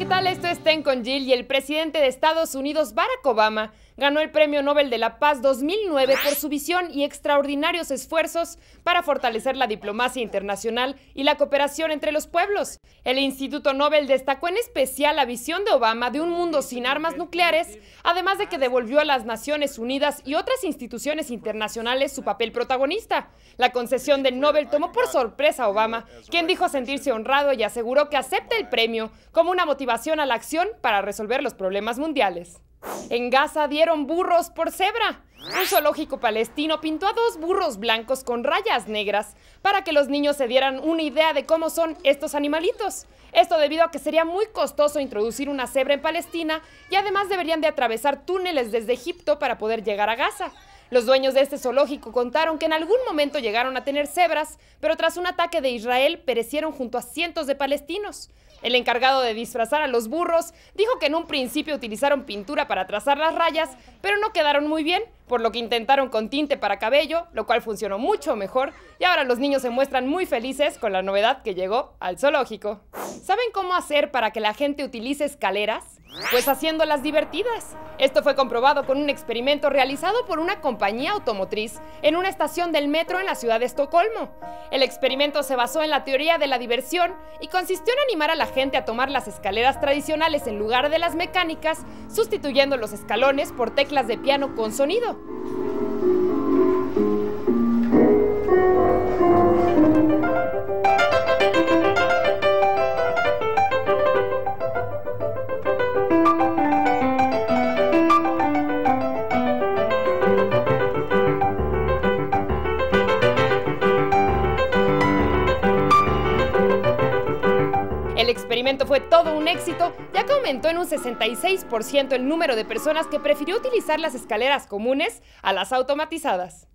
¿qué tal? Esto es Ten con Jill y el presidente de Estados Unidos, Barack Obama, ganó el Premio Nobel de la Paz 2009 por su visión y extraordinarios esfuerzos para fortalecer la diplomacia internacional y la cooperación entre los pueblos. El Instituto Nobel destacó en especial la visión de Obama de un mundo sin armas nucleares, además de que devolvió a las Naciones Unidas y otras instituciones internacionales su papel protagonista. La concesión del Nobel tomó por sorpresa a Obama, quien dijo sentirse honrado y aseguró que acepta el premio como una motivación a la acción para resolver los problemas mundiales. En Gaza dieron burros por cebra. Un zoológico palestino pintó a dos burros blancos con rayas negras para que los niños se dieran una idea de cómo son estos animalitos. Esto debido a que sería muy costoso introducir una cebra en Palestina y además deberían de atravesar túneles desde Egipto para poder llegar a Gaza. Los dueños de este zoológico contaron que en algún momento llegaron a tener cebras, pero tras un ataque de Israel perecieron junto a cientos de palestinos. El encargado de disfrazar a los burros dijo que en un principio utilizaron pintura para trazar las rayas, pero no quedaron muy bien por lo que intentaron con tinte para cabello, lo cual funcionó mucho mejor, y ahora los niños se muestran muy felices con la novedad que llegó al zoológico. ¿Saben cómo hacer para que la gente utilice escaleras? Pues haciéndolas divertidas. Esto fue comprobado con un experimento realizado por una compañía automotriz en una estación del metro en la ciudad de Estocolmo. El experimento se basó en la teoría de la diversión y consistió en animar a la gente a tomar las escaleras tradicionales en lugar de las mecánicas, sustituyendo los escalones por teclas de piano con sonido. え fue todo un éxito, ya que aumentó en un 66% el número de personas que prefirió utilizar las escaleras comunes a las automatizadas.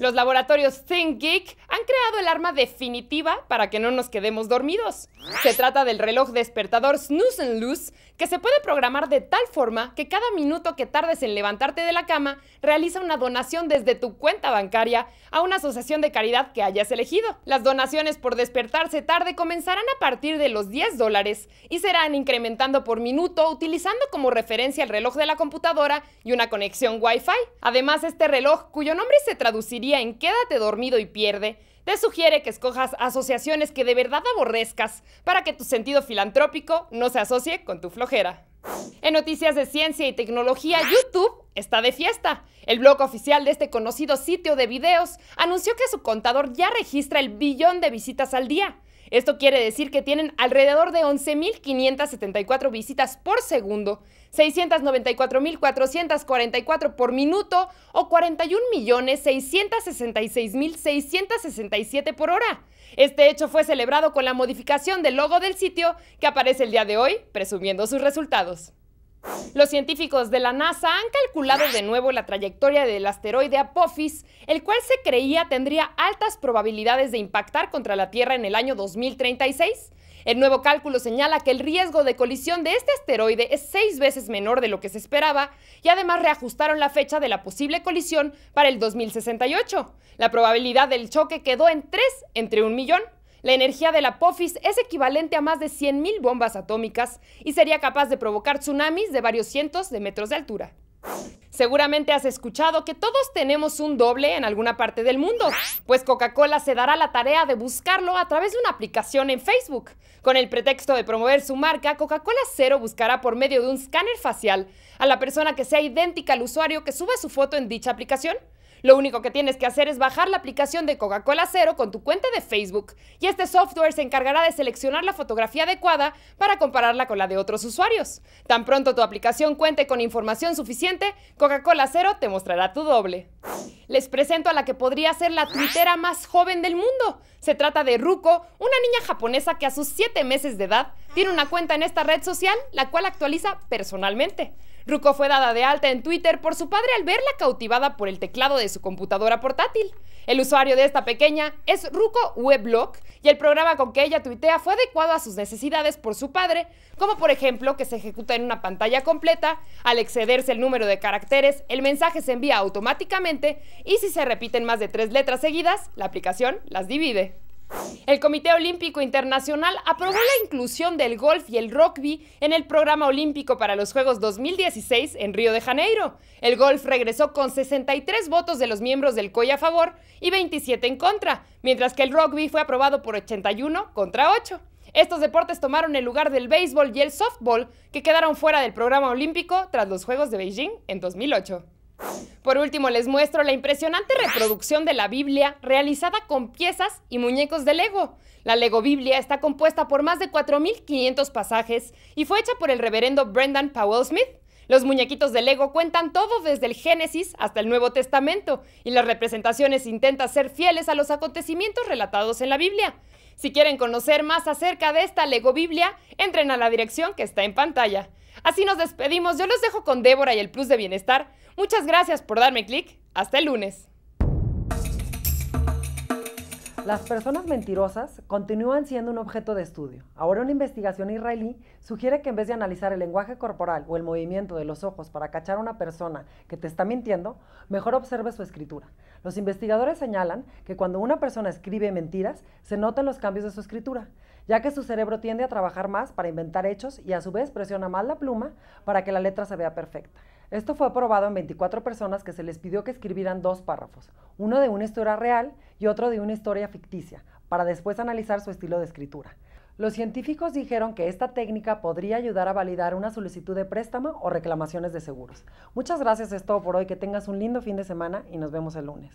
Los laboratorios ThinkGeek han creado el arma definitiva para que no nos quedemos dormidos. Se trata del reloj despertador Snooze and Loose, que se puede programar de tal forma que cada minuto que tardes en levantarte de la cama, realiza una donación desde tu cuenta bancaria a una asociación de caridad que hayas elegido. Las donaciones por despertarse tarde comenzarán a partir de los 10 dólares y serán incrementando por minuto utilizando como referencia el reloj de la computadora y una conexión Wi-Fi. Además, este reloj, cuyo nombre se traduciría en quédate dormido y pierde, te sugiere que escojas asociaciones que de verdad aborrezcas para que tu sentido filantrópico no se asocie con tu flojera. En noticias de ciencia y tecnología, YouTube está de fiesta. El blog oficial de este conocido sitio de videos anunció que su contador ya registra el billón de visitas al día. Esto quiere decir que tienen alrededor de 11.574 visitas por segundo 694.444 por minuto o 41.666.667 por hora. Este hecho fue celebrado con la modificación del logo del sitio que aparece el día de hoy presumiendo sus resultados. Los científicos de la NASA han calculado de nuevo la trayectoria del asteroide Apophis, el cual se creía tendría altas probabilidades de impactar contra la Tierra en el año 2036. El nuevo cálculo señala que el riesgo de colisión de este asteroide es seis veces menor de lo que se esperaba y además reajustaron la fecha de la posible colisión para el 2068. La probabilidad del choque quedó en 3 entre un millón. La energía de la Apophis es equivalente a más de 100.000 bombas atómicas y sería capaz de provocar tsunamis de varios cientos de metros de altura. Seguramente has escuchado que todos tenemos un doble en alguna parte del mundo, pues Coca-Cola se dará la tarea de buscarlo a través de una aplicación en Facebook. Con el pretexto de promover su marca, Coca-Cola Cero buscará por medio de un escáner facial a la persona que sea idéntica al usuario que suba su foto en dicha aplicación. Lo único que tienes que hacer es bajar la aplicación de Coca-Cola Cero con tu cuenta de Facebook y este software se encargará de seleccionar la fotografía adecuada para compararla con la de otros usuarios. Tan pronto tu aplicación cuente con información suficiente, Coca-Cola Cero te mostrará tu doble. Les presento a la que podría ser la tuitera más joven del mundo. Se trata de Ruko, una niña japonesa que a sus 7 meses de edad tiene una cuenta en esta red social, la cual actualiza personalmente. Ruko fue dada de alta en Twitter por su padre al verla cautivada por el teclado de su computadora portátil. El usuario de esta pequeña es Ruko Weblog y el programa con que ella tuitea fue adecuado a sus necesidades por su padre, como por ejemplo que se ejecuta en una pantalla completa, al excederse el número de caracteres, el mensaje se envía automáticamente y si se repiten más de tres letras seguidas, la aplicación las divide. El Comité Olímpico Internacional aprobó la inclusión del golf y el rugby en el programa olímpico para los Juegos 2016 en Río de Janeiro. El golf regresó con 63 votos de los miembros del COI a favor y 27 en contra, mientras que el rugby fue aprobado por 81 contra 8. Estos deportes tomaron el lugar del béisbol y el softball, que quedaron fuera del programa olímpico tras los Juegos de Beijing en 2008. Por último, les muestro la impresionante reproducción de la Biblia realizada con piezas y muñecos de Lego. La Lego Biblia está compuesta por más de 4.500 pasajes y fue hecha por el reverendo Brendan Powell Smith. Los muñequitos de Lego cuentan todo desde el Génesis hasta el Nuevo Testamento y las representaciones intentan ser fieles a los acontecimientos relatados en la Biblia. Si quieren conocer más acerca de esta Lego Biblia, entren a la dirección que está en pantalla. Así nos despedimos, yo los dejo con Débora y el Plus de Bienestar Muchas gracias por darme clic. Hasta el lunes. Las personas mentirosas continúan siendo un objeto de estudio. Ahora una investigación israelí sugiere que en vez de analizar el lenguaje corporal o el movimiento de los ojos para cachar a una persona que te está mintiendo, mejor observe su escritura. Los investigadores señalan que cuando una persona escribe mentiras, se notan los cambios de su escritura ya que su cerebro tiende a trabajar más para inventar hechos y a su vez presiona más la pluma para que la letra se vea perfecta. Esto fue probado en 24 personas que se les pidió que escribieran dos párrafos, uno de una historia real y otro de una historia ficticia, para después analizar su estilo de escritura. Los científicos dijeron que esta técnica podría ayudar a validar una solicitud de préstamo o reclamaciones de seguros. Muchas gracias, esto por hoy, que tengas un lindo fin de semana y nos vemos el lunes.